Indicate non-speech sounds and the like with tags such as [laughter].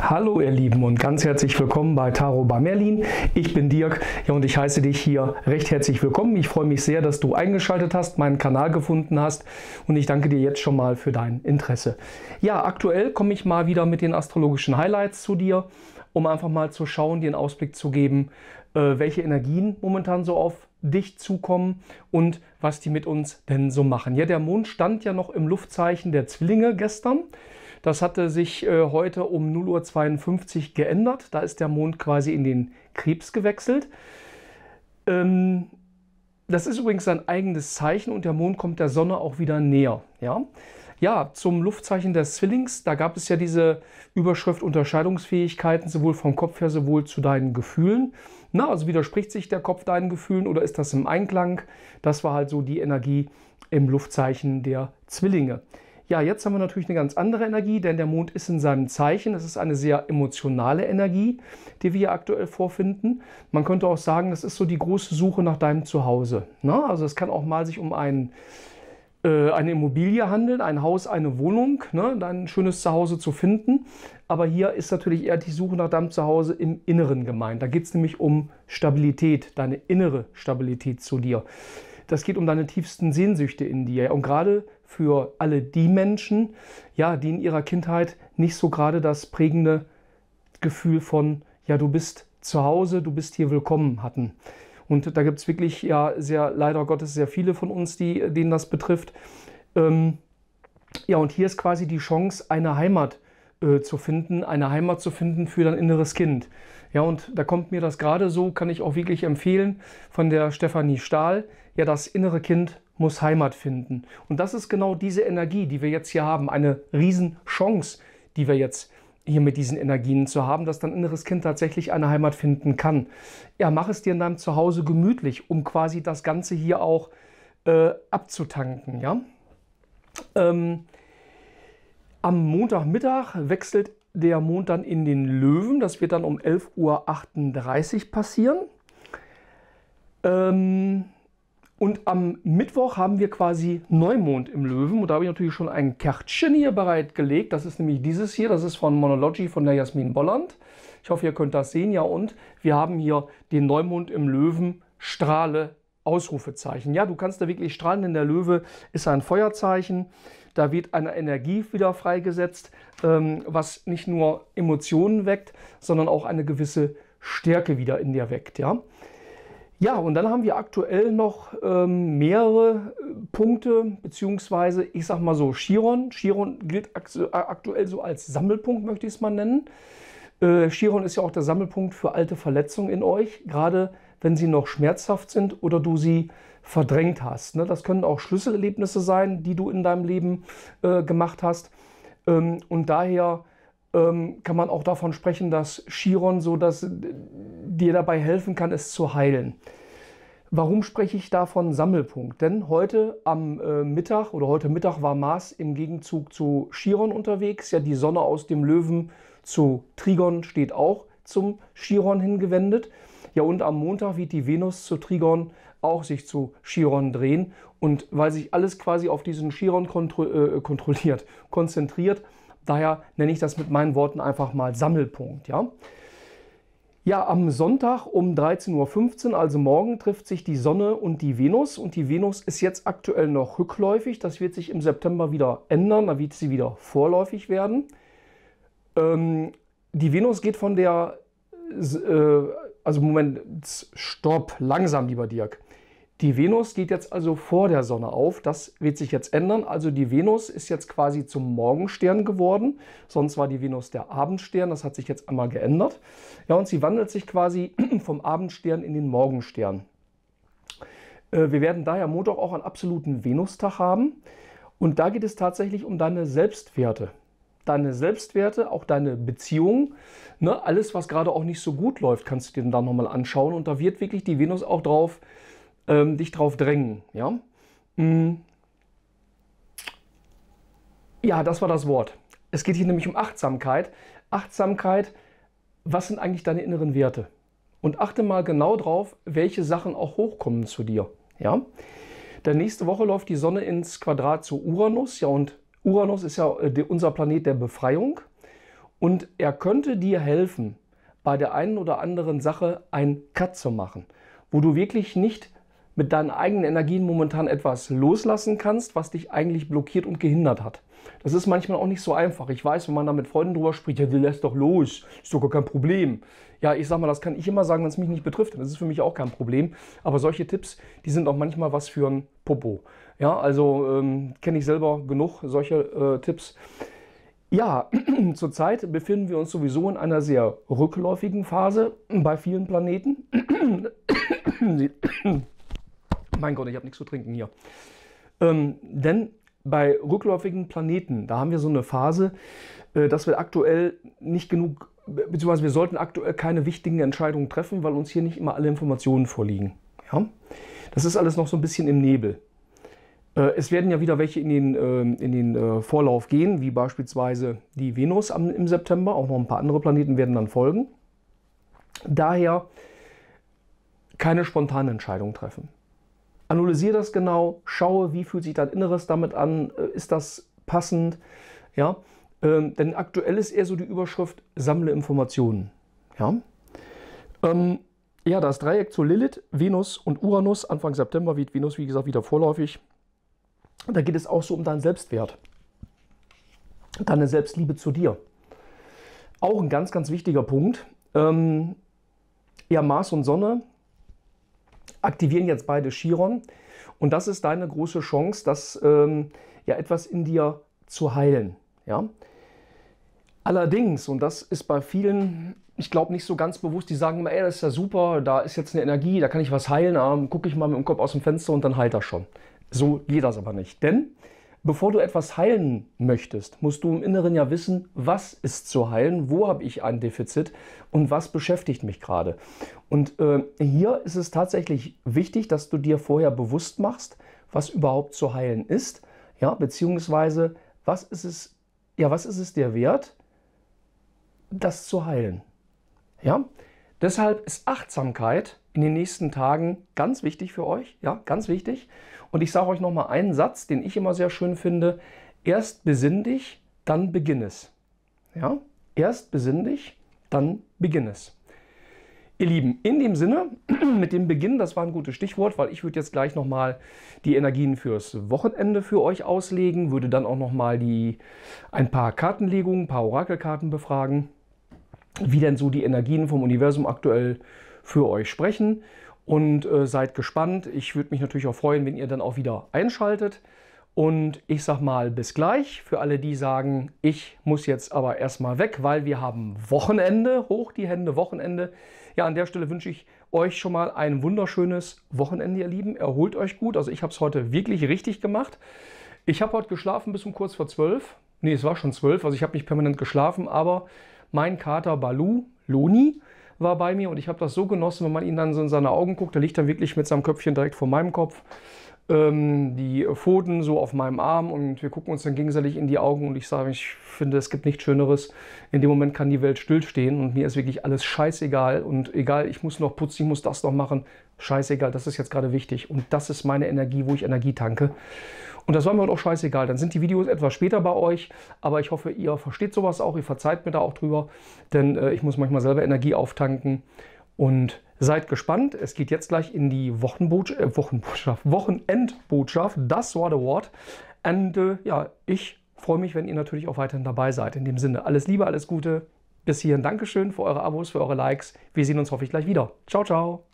Hallo ihr Lieben und ganz herzlich willkommen bei Tarot bei Merlin. Ich bin Dirk ja, und ich heiße dich hier recht herzlich willkommen. Ich freue mich sehr, dass du eingeschaltet hast, meinen Kanal gefunden hast und ich danke dir jetzt schon mal für dein Interesse. Ja, aktuell komme ich mal wieder mit den astrologischen Highlights zu dir, um einfach mal zu schauen, dir einen Ausblick zu geben, äh, welche Energien momentan so auf dicht zukommen und was die mit uns denn so machen. Ja, der Mond stand ja noch im Luftzeichen der Zwillinge gestern. Das hatte sich äh, heute um 0.52 Uhr geändert. Da ist der Mond quasi in den Krebs gewechselt. Ähm, das ist übrigens sein eigenes Zeichen und der Mond kommt der Sonne auch wieder näher. Ja? Ja, zum Luftzeichen des Zwillings, da gab es ja diese Überschrift Unterscheidungsfähigkeiten sowohl vom Kopf her, sowohl zu deinen Gefühlen. Na, also widerspricht sich der Kopf deinen Gefühlen oder ist das im Einklang? Das war halt so die Energie im Luftzeichen der Zwillinge. Ja, jetzt haben wir natürlich eine ganz andere Energie, denn der Mond ist in seinem Zeichen. Das ist eine sehr emotionale Energie, die wir hier aktuell vorfinden. Man könnte auch sagen, das ist so die große Suche nach deinem Zuhause. Na, also es kann auch mal sich um einen äh, eine Immobilie handeln, ein Haus, eine Wohnung, ne, ein schönes Zuhause zu finden. Aber hier ist natürlich eher die Suche nach deinem Zuhause im Inneren gemeint. Da geht es nämlich um Stabilität, deine innere Stabilität zu dir. Das geht um deine tiefsten Sehnsüchte in dir. Und gerade für alle die Menschen, ja, die in ihrer Kindheit nicht so gerade das prägende Gefühl von, ja, du bist zu Hause, du bist hier willkommen hatten. Und da gibt es wirklich ja sehr, leider Gottes, sehr viele von uns, die, denen das betrifft. Ähm, ja, und hier ist quasi die Chance, eine Heimat äh, zu finden, eine Heimat zu finden für dein inneres Kind. Ja, und da kommt mir das gerade so, kann ich auch wirklich empfehlen, von der Stefanie Stahl. Ja, das innere Kind muss Heimat finden. Und das ist genau diese Energie, die wir jetzt hier haben, eine Riesenchance, die wir jetzt haben hier mit diesen Energien zu haben, dass dein inneres Kind tatsächlich eine Heimat finden kann. Ja, mach es dir in deinem Zuhause gemütlich, um quasi das Ganze hier auch äh, abzutanken, ja. Ähm, am Montagmittag wechselt der Mond dann in den Löwen. Das wird dann um 11.38 Uhr passieren. Ähm, und am Mittwoch haben wir quasi Neumond im Löwen. Und da habe ich natürlich schon ein Kärtchen hier bereitgelegt. Das ist nämlich dieses hier. Das ist von Monology von der Jasmin Bolland. Ich hoffe, ihr könnt das sehen. Ja, und wir haben hier den Neumond im Löwen. Strahle, Ausrufezeichen. Ja, du kannst da wirklich strahlen, denn der Löwe ist ein Feuerzeichen. Da wird eine Energie wieder freigesetzt, ähm, was nicht nur Emotionen weckt, sondern auch eine gewisse Stärke wieder in dir weckt. Ja. Ja, und dann haben wir aktuell noch ähm, mehrere äh, Punkte, beziehungsweise ich sag mal so Chiron. Chiron gilt äh, aktuell so als Sammelpunkt, möchte ich es mal nennen. Äh, Chiron ist ja auch der Sammelpunkt für alte Verletzungen in euch, gerade wenn sie noch schmerzhaft sind oder du sie verdrängt hast. Ne? Das können auch Schlüsselerlebnisse sein, die du in deinem Leben äh, gemacht hast. Ähm, und daher ähm, kann man auch davon sprechen, dass Chiron so dass dir dabei helfen kann, es zu heilen. Warum spreche ich davon Sammelpunkt? Denn heute am äh, Mittag oder heute Mittag war Mars im Gegenzug zu Chiron unterwegs. Ja, die Sonne aus dem Löwen zu Trigon steht auch zum Chiron hingewendet. Ja, und am Montag wird die Venus zu Trigon auch sich zu Chiron drehen. Und weil sich alles quasi auf diesen Chiron kontro äh, kontrolliert, konzentriert, Daher nenne ich das mit meinen Worten einfach mal Sammelpunkt. Ja? Ja, am Sonntag um 13.15 Uhr, also morgen, trifft sich die Sonne und die Venus. Und die Venus ist jetzt aktuell noch rückläufig. Das wird sich im September wieder ändern. Da wird sie wieder vorläufig werden. Ähm, die Venus geht von der. Äh, also, Moment, stopp, langsam, lieber Dirk. Die Venus geht jetzt also vor der Sonne auf. Das wird sich jetzt ändern. Also die Venus ist jetzt quasi zum Morgenstern geworden. Sonst war die Venus der Abendstern. Das hat sich jetzt einmal geändert. Ja, und sie wandelt sich quasi [clears throat] vom Abendstern in den Morgenstern. Äh, wir werden daher Montag auch einen absoluten Venustag haben. Und da geht es tatsächlich um deine Selbstwerte. Deine Selbstwerte, auch deine Beziehungen, ne, alles, was gerade auch nicht so gut läuft, kannst du dir dann nochmal anschauen. Und da wird wirklich die Venus auch drauf äh, ähm, dich drauf drängen. Ja? Mm. ja, das war das Wort. Es geht hier nämlich um Achtsamkeit. Achtsamkeit, was sind eigentlich deine inneren Werte? Und achte mal genau drauf, welche Sachen auch hochkommen zu dir. Ja? Dann nächste Woche läuft die Sonne ins Quadrat zu Uranus. Ja, und Uranus ist ja äh, unser Planet der Befreiung. Und er könnte dir helfen, bei der einen oder anderen Sache ein Cut zu machen, wo du wirklich nicht mit deinen eigenen Energien momentan etwas loslassen kannst, was dich eigentlich blockiert und gehindert hat. Das ist manchmal auch nicht so einfach. Ich weiß, wenn man da mit Freunden drüber spricht, ja, lässt doch los, ist doch gar kein Problem. Ja, ich sag mal, das kann ich immer sagen, wenn es mich nicht betrifft. Das ist für mich auch kein Problem. Aber solche Tipps, die sind auch manchmal was für ein Popo. Ja, also ähm, kenne ich selber genug solche äh, Tipps. Ja, [clears throat] zurzeit befinden wir uns sowieso in einer sehr rückläufigen Phase bei vielen Planeten. [clears throat] [clears throat] Mein Gott, ich habe nichts zu trinken hier. Ähm, denn bei rückläufigen Planeten, da haben wir so eine Phase, äh, dass wir aktuell nicht genug, beziehungsweise wir sollten aktuell keine wichtigen Entscheidungen treffen, weil uns hier nicht immer alle Informationen vorliegen. Ja? Das ist alles noch so ein bisschen im Nebel. Äh, es werden ja wieder welche in den, äh, in den äh, Vorlauf gehen, wie beispielsweise die Venus am, im September. Auch noch ein paar andere Planeten werden dann folgen. Daher keine spontanen Entscheidungen treffen analysiere das genau, schaue, wie fühlt sich dein Inneres damit an, äh, ist das passend, ja. Ähm, denn aktuell ist eher so die Überschrift, sammle Informationen, ja. Ähm, ja, das Dreieck zu Lilith, Venus und Uranus, Anfang September wird Venus, wie gesagt, wieder vorläufig. Da geht es auch so um deinen Selbstwert, deine Selbstliebe zu dir. Auch ein ganz, ganz wichtiger Punkt. Ähm, ja, Mars und Sonne, aktivieren jetzt beide Chiron. Und das ist deine große Chance, dass ähm, ja etwas in dir zu heilen. Ja? Allerdings, und das ist bei vielen, ich glaube, nicht so ganz bewusst, die sagen immer, ey, das ist ja super, da ist jetzt eine Energie, da kann ich was heilen, aber ähm, gucke ich mal mit dem Kopf aus dem Fenster und dann heilt das schon. So geht das aber nicht. Denn Bevor du etwas heilen möchtest, musst du im Inneren ja wissen, was ist zu heilen, wo habe ich ein Defizit und was beschäftigt mich gerade. Und äh, hier ist es tatsächlich wichtig, dass du dir vorher bewusst machst, was überhaupt zu heilen ist, ja, beziehungsweise was ist es, ja, was ist es dir wert, das zu heilen. Ja, Deshalb ist Achtsamkeit in den nächsten Tagen ganz wichtig für euch, ja, ganz wichtig. Und ich sage euch nochmal einen Satz, den ich immer sehr schön finde. Erst besinn dich, dann beginn es. Ja, erst besinn dich, dann beginn es. Ihr Lieben, in dem Sinne, [clears throat] mit dem Beginn, das war ein gutes Stichwort, weil ich würde jetzt gleich nochmal die Energien fürs Wochenende für euch auslegen, würde dann auch nochmal ein paar Kartenlegungen, ein paar Orakelkarten befragen wie denn so die Energien vom Universum aktuell für euch sprechen. Und äh, seid gespannt. Ich würde mich natürlich auch freuen, wenn ihr dann auch wieder einschaltet. Und ich sag mal bis gleich für alle, die sagen, ich muss jetzt aber erstmal weg, weil wir haben Wochenende. Hoch die Hände, Wochenende. Ja, an der Stelle wünsche ich euch schon mal ein wunderschönes Wochenende, ihr Lieben. Erholt euch gut. Also ich habe es heute wirklich richtig gemacht. Ich habe heute geschlafen bis um kurz vor zwölf. Nee, es war schon zwölf. Also ich habe nicht permanent geschlafen, aber mein Kater Balu, Loni, war bei mir und ich habe das so genossen, wenn man ihn dann so in seine Augen guckt, der liegt dann wirklich mit seinem Köpfchen direkt vor meinem Kopf, ähm, die Pfoten so auf meinem Arm und wir gucken uns dann gegenseitig in die Augen und ich sage, ich finde, es gibt nichts Schöneres. In dem Moment kann die Welt stillstehen und mir ist wirklich alles scheißegal und egal, ich muss noch putzen, ich muss das noch machen, scheißegal, das ist jetzt gerade wichtig und das ist meine Energie, wo ich Energie tanke. Und das war mir heute auch scheißegal. Dann sind die Videos etwas später bei euch, aber ich hoffe, ihr versteht sowas auch, ihr verzeiht mir da auch drüber, denn äh, ich muss manchmal selber Energie auftanken und seid gespannt. Es geht jetzt gleich in die Wochenbotschaft, äh, Wochenbotschaft Wochenendbotschaft. Das war the word. Und äh, ja, ich freue mich, wenn ihr natürlich auch weiterhin dabei seid. In dem Sinne, alles Liebe, alles Gute. Bis hierhin Dankeschön für eure Abos, für eure Likes. Wir sehen uns hoffentlich gleich wieder. Ciao, ciao.